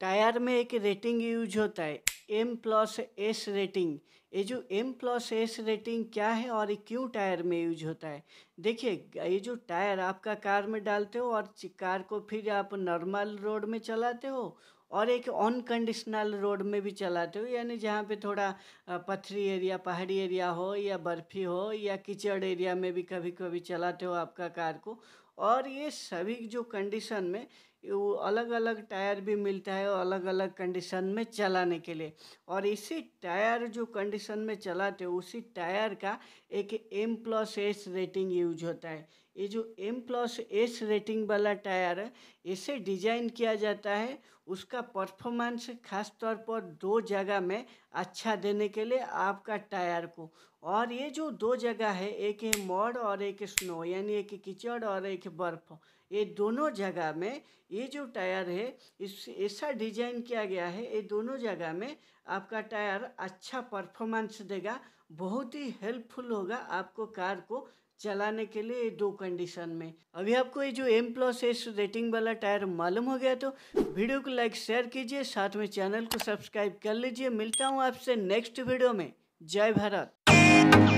tyre में एक rating use होता है एम प्लस एस रेटिंग ये जो एम प्लस एस रेटिंग क्या है और ये क्यों टायर में यूज होता है देखिए ये जो टायर आपका कार में डालते हो और कार को फिर आप नॉर्मल रोड में चलाते हो और एक अनकंडीशनल रोड में भी चलाते हो यानी जहाँ पे थोड़ा पथरी एरिया पहाड़ी एरिया हो या बर्फ़ी हो या कीचड़ एरिया में भी कभी कभी चलाते हो आपका कार को और ये सभी जो कंडीशन में वो अलग अलग टायर भी मिलता है अलग अलग कंडीशन में चलाने के लिए और इसी टायर जो कंडीशन में चलाते हो उसी टायर का एक M plus S rating use होता है ये जो एम प्लस एस रेटिंग वाला टायर है इसे डिजाइन किया जाता है उसका परफॉर्मेंस खास तौर पर दो जगह में अच्छा देने के लिए आपका टायर को और ये जो दो जगह है एक है मॉड और एक स्नो यानी एक कीचड़ और एक बर्फ़ ये दोनों जगह में ये जो टायर है इस ऐसा डिजाइन किया गया है ये दोनों जगह में आपका टायर अच्छा परफॉर्मेंस देगा बहुत ही हेल्पफुल होगा आपको कार को चलाने के लिए दो कंडीशन में अभी आपको ये जो एम प्लस एस रेटिंग वाला टायर मालूम हो गया तो वीडियो को लाइक शेयर कीजिए साथ में चैनल को सब्सक्राइब कर लीजिए मिलता हूँ आपसे नेक्स्ट वीडियो में जय भारत